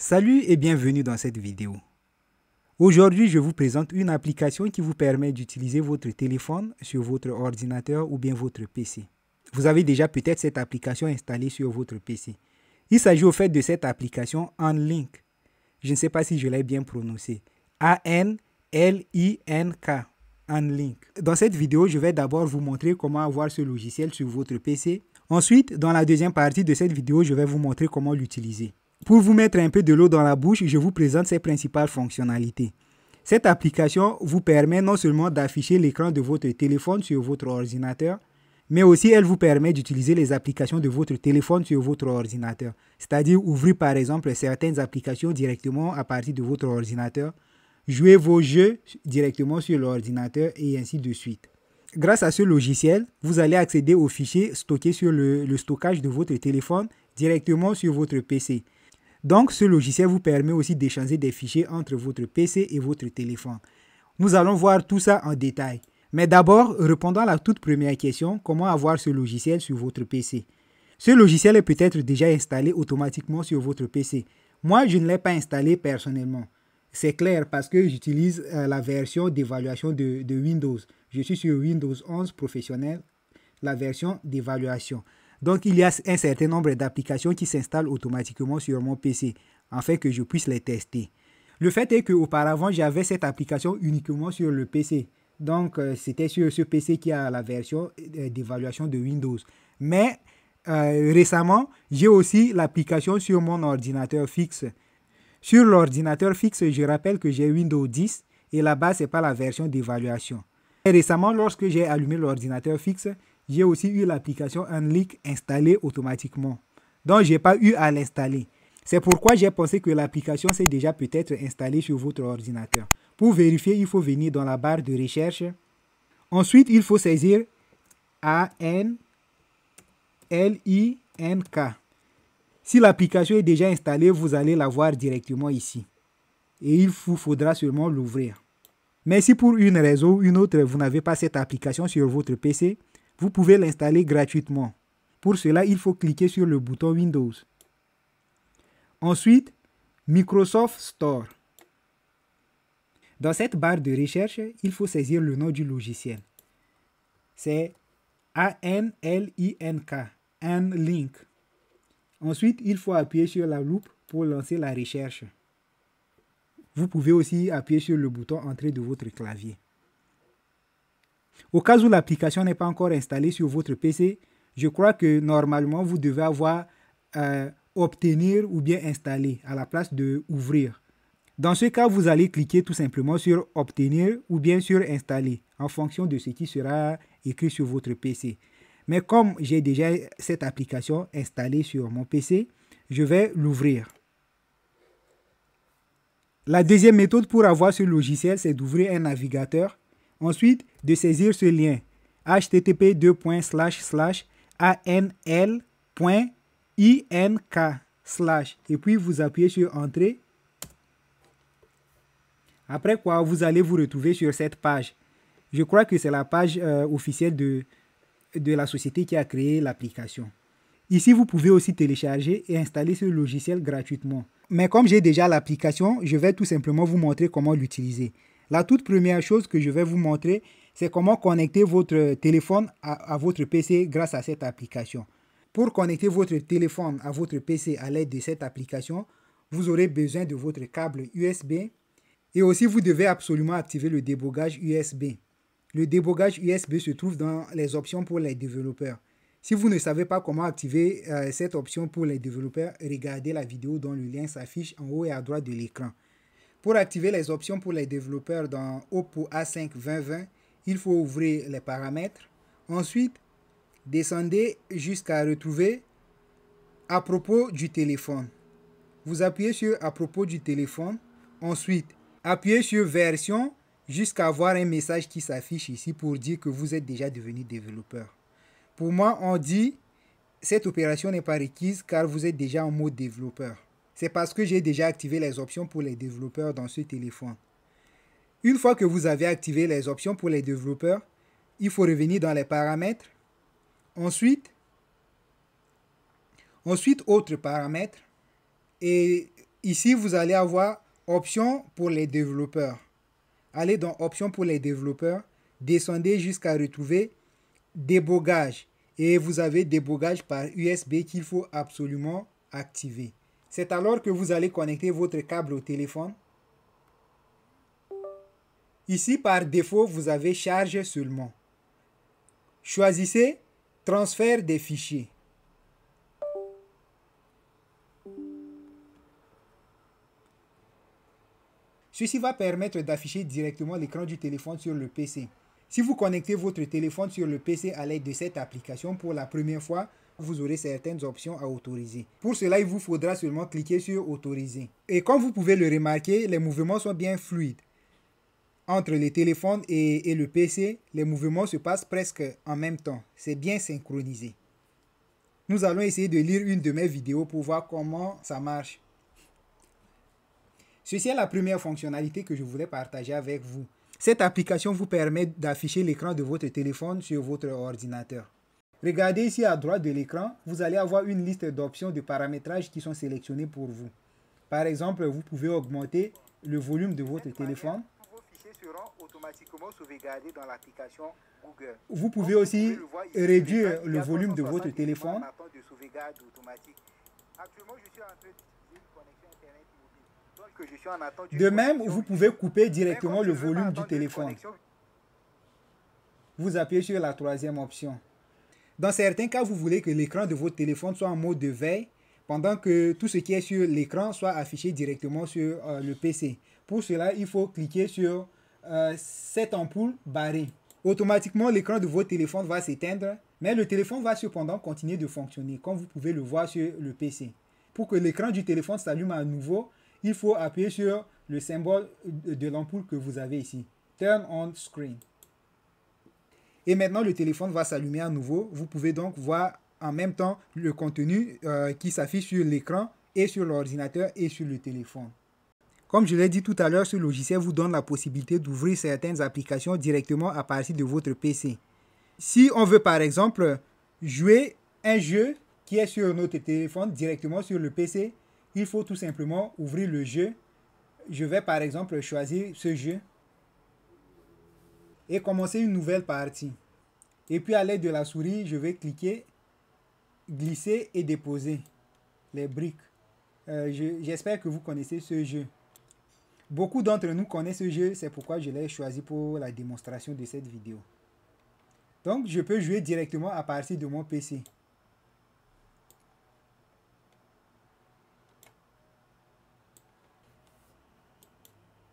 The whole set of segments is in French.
Salut et bienvenue dans cette vidéo. Aujourd'hui, je vous présente une application qui vous permet d'utiliser votre téléphone sur votre ordinateur ou bien votre PC. Vous avez déjà peut-être cette application installée sur votre PC. Il s'agit au fait de cette application Unlink. Je ne sais pas si je l'ai bien prononcé. A-N-L-I-N-K. Unlink. Dans cette vidéo, je vais d'abord vous montrer comment avoir ce logiciel sur votre PC. Ensuite, dans la deuxième partie de cette vidéo, je vais vous montrer comment l'utiliser. Pour vous mettre un peu de l'eau dans la bouche, je vous présente ses principales fonctionnalités. Cette application vous permet non seulement d'afficher l'écran de votre téléphone sur votre ordinateur, mais aussi elle vous permet d'utiliser les applications de votre téléphone sur votre ordinateur. C'est-à-dire ouvrir par exemple certaines applications directement à partir de votre ordinateur, jouer vos jeux directement sur l'ordinateur et ainsi de suite. Grâce à ce logiciel, vous allez accéder aux fichiers stockés sur le, le stockage de votre téléphone directement sur votre PC. Donc ce logiciel vous permet aussi d'échanger des fichiers entre votre PC et votre téléphone. Nous allons voir tout ça en détail. Mais d'abord, répondons à la toute première question, comment avoir ce logiciel sur votre PC Ce logiciel est peut-être déjà installé automatiquement sur votre PC. Moi, je ne l'ai pas installé personnellement. C'est clair parce que j'utilise euh, la version d'évaluation de, de Windows. Je suis sur Windows 11 professionnel, la version d'évaluation. Donc, il y a un certain nombre d'applications qui s'installent automatiquement sur mon PC afin que je puisse les tester. Le fait est qu'auparavant, j'avais cette application uniquement sur le PC. Donc, euh, c'était sur ce PC qui a la version euh, d'évaluation de Windows. Mais euh, récemment, j'ai aussi l'application sur mon ordinateur fixe. Sur l'ordinateur fixe, je rappelle que j'ai Windows 10 et là-bas, ce n'est pas la version d'évaluation. Récemment, lorsque j'ai allumé l'ordinateur fixe, j'ai aussi eu l'application Unleak installée automatiquement. Donc, je n'ai pas eu à l'installer. C'est pourquoi j'ai pensé que l'application s'est déjà peut-être installée sur votre ordinateur. Pour vérifier, il faut venir dans la barre de recherche. Ensuite, il faut saisir A-N-L-I-N-K. Si l'application est déjà installée, vous allez la voir directement ici. Et il vous faudra seulement l'ouvrir. Mais si pour une raison ou une autre, vous n'avez pas cette application sur votre PC, vous pouvez l'installer gratuitement. Pour cela, il faut cliquer sur le bouton Windows. Ensuite, Microsoft Store. Dans cette barre de recherche, il faut saisir le nom du logiciel. C'est A-N-L-I-N-K, N-Link. Ensuite, il faut appuyer sur la loupe pour lancer la recherche. Vous pouvez aussi appuyer sur le bouton Entrée de votre clavier. Au cas où l'application n'est pas encore installée sur votre PC, je crois que normalement vous devez avoir euh, obtenir ou bien installer à la place de ouvrir. Dans ce cas, vous allez cliquer tout simplement sur obtenir ou bien sur installer en fonction de ce qui sera écrit sur votre PC. Mais comme j'ai déjà cette application installée sur mon PC, je vais l'ouvrir. La deuxième méthode pour avoir ce logiciel, c'est d'ouvrir un navigateur Ensuite, de saisir ce lien http anl.ink et puis vous appuyez sur Entrée. Après quoi, vous allez vous retrouver sur cette page. Je crois que c'est la page euh, officielle de, de la société qui a créé l'application. Ici, vous pouvez aussi télécharger et installer ce logiciel gratuitement. Mais comme j'ai déjà l'application, je vais tout simplement vous montrer comment l'utiliser. La toute première chose que je vais vous montrer, c'est comment connecter votre téléphone à, votre PC grâce à cette application. Pour connecter votre téléphone à votre PC à l'aide de cette application, vous aurez besoin de votre câble USB et aussi vous devez absolument activer le débogage USB. Le débogage USB se trouve dans les options pour les développeurs. Si vous ne savez pas comment activer euh, cette option pour les développeurs, regardez la vidéo dont le lien s'affiche en haut et à droite de l'écran. Pour activer les options pour les développeurs dans Oppo A5 2020, il faut ouvrir les paramètres. Ensuite, descendez jusqu'à retrouver à propos du téléphone. Vous appuyez sur à propos du téléphone. Ensuite, appuyez sur version jusqu'à voir un message qui s'affiche ici pour dire que vous êtes déjà devenu développeur. Pour moi, on dit cette opération n'est pas requise car vous êtes déjà en mode développeur c'est parce que j'ai déjà activé les options pour les développeurs dans ce téléphone. Une fois que vous avez activé les options pour les développeurs, il faut revenir dans les paramètres. Ensuite, ensuite autres paramètres. Et ici, vous allez avoir options pour les développeurs. Allez dans options pour les développeurs, descendez jusqu'à retrouver débogage. Et vous avez débogage par USB qu'il faut absolument activer. C'est alors que vous allez connecter votre câble au téléphone. Ici, par défaut, vous avez charge seulement. Choisissez Transfert des fichiers. Ceci va permettre d'afficher directement l'écran du téléphone sur le PC. Si vous connectez votre téléphone sur le PC à l'aide de cette application pour la première fois, vous aurez certaines options à autoriser. Pour cela, il vous faudra seulement cliquer sur Autoriser. Et comme vous pouvez le remarquer, les mouvements sont bien fluides. Entre les téléphones et, et le PC, les mouvements se passent presque en même temps. C'est bien synchronisé. Nous allons essayer de lire une de mes vidéos pour voir comment ça marche. Ceci est la première fonctionnalité que je voulais partager avec vous. Cette application vous permet d'afficher l'écran de votre téléphone sur votre ordinateur. Regardez ici à droite de l'écran, vous allez avoir une liste d'options de paramétrage qui sont sélectionnées pour vous. Par exemple, vous pouvez augmenter le volume de votre téléphone. Vous pouvez aussi réduire le volume de votre téléphone. de même, vous pouvez couper directement le volume du téléphone. Vous appuyez sur la troisième option. Dans certains cas, vous voulez que l'écran de votre téléphone soit en mode de veille pendant que tout ce qui est sur l'écran soit affiché directement sur euh, le PC. Pour cela, il faut cliquer sur euh, cette ampoule barrée. Automatiquement, l'écran de votre téléphone va s'éteindre, mais le téléphone va cependant continuer de fonctionner, comme vous pouvez le voir sur le PC. Pour que l'écran du téléphone s'allume à nouveau, il faut appuyer sur le symbole de l'ampoule que vous avez ici. Turn on screen. Et maintenant, le téléphone va s'allumer à nouveau. Vous pouvez donc voir en même temps le contenu euh, qui s'affiche sur l'écran et sur l'ordinateur et sur le téléphone. Comme je l'ai dit tout à l'heure, ce logiciel vous donne la possibilité d'ouvrir certaines applications directement à partir de votre PC. Si on veut par exemple jouer un jeu qui est sur notre téléphone directement sur le PC, il faut tout simplement ouvrir le jeu. Je vais par exemple choisir ce jeu et commencer une nouvelle partie. Et puis à l'aide de la souris, je vais cliquer, glisser et déposer les briques. Euh, j'espère que vous connaissez ce jeu. Beaucoup d'entre nous connaissent ce jeu, c'est pourquoi je l'ai choisi pour la démonstration de cette vidéo. Donc je peux jouer directement à partir de mon PC.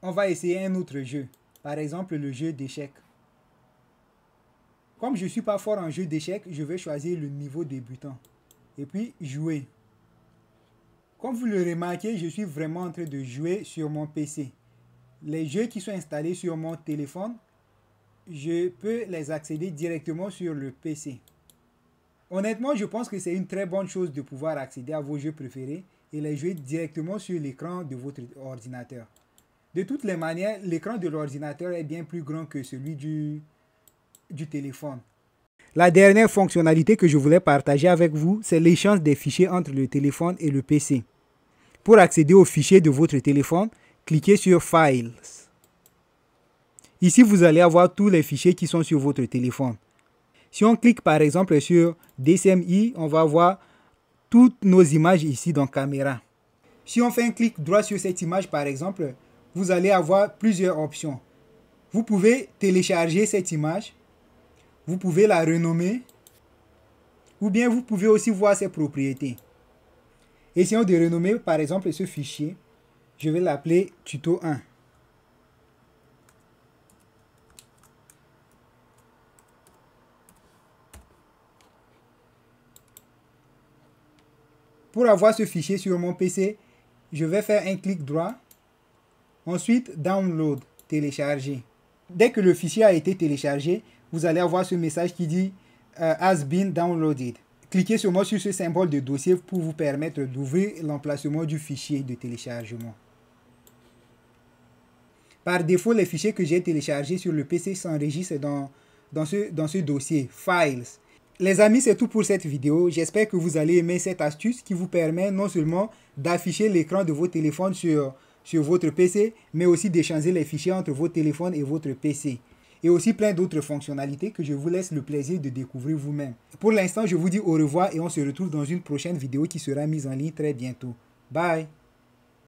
On va essayer un autre jeu, par exemple le jeu d'échecs. Comme je suis pas fort en jeu d'échecs, je vais choisir le niveau débutant. Et puis jouer. Comme vous le remarquez, je suis vraiment en train de jouer sur mon PC. Les jeux qui sont installés sur mon téléphone, je peux les accéder directement sur le PC. Honnêtement, je pense que c'est une très bonne chose de pouvoir accéder à vos jeux préférés et les jouer directement sur l'écran de votre ordinateur. De toutes les manières, l'écran de l'ordinateur est bien plus grand que celui du du téléphone. La dernière fonctionnalité que je voulais partager avec vous, c'est l'échange des fichiers entre le téléphone et le PC. Pour accéder aux fichiers de votre téléphone, cliquez sur Files. Ici, vous allez avoir tous les fichiers qui sont sur votre téléphone. Si on clique par exemple sur DCMI, on va voir toutes nos images ici dans Caméra. Si on fait un clic droit sur cette image par exemple, vous allez avoir plusieurs options. Vous pouvez télécharger cette image, vous pouvez la renommer ou bien vous pouvez aussi voir ses propriétés. Essayons de renommer par exemple ce fichier. Je vais l'appeler tuto 1. Pour avoir ce fichier sur mon PC, je vais faire un clic droit. Ensuite, download, télécharger. Dès que le fichier a été téléchargé, vous allez avoir ce message qui dit euh, Has been downloaded. Cliquez seulement sur ce symbole de dossier pour vous permettre d'ouvrir l'emplacement du fichier de téléchargement. Par défaut, les fichiers que j'ai téléchargés sur le PC s'enregistrent dans, ce, dossier Files. Les amis, c'est tout pour cette vidéo. J'espère que vous allez aimer cette astuce qui vous permet non seulement d'afficher l'écran de vos téléphones sur, sur votre PC, mais aussi d'échanger les fichiers entre vos téléphones et votre PC et aussi plein d'autres fonctionnalités que je vous laisse le plaisir de découvrir vous-même. Pour l'instant, je vous dis au revoir et on se retrouve dans une prochaine vidéo qui sera mise en ligne très bientôt. Bye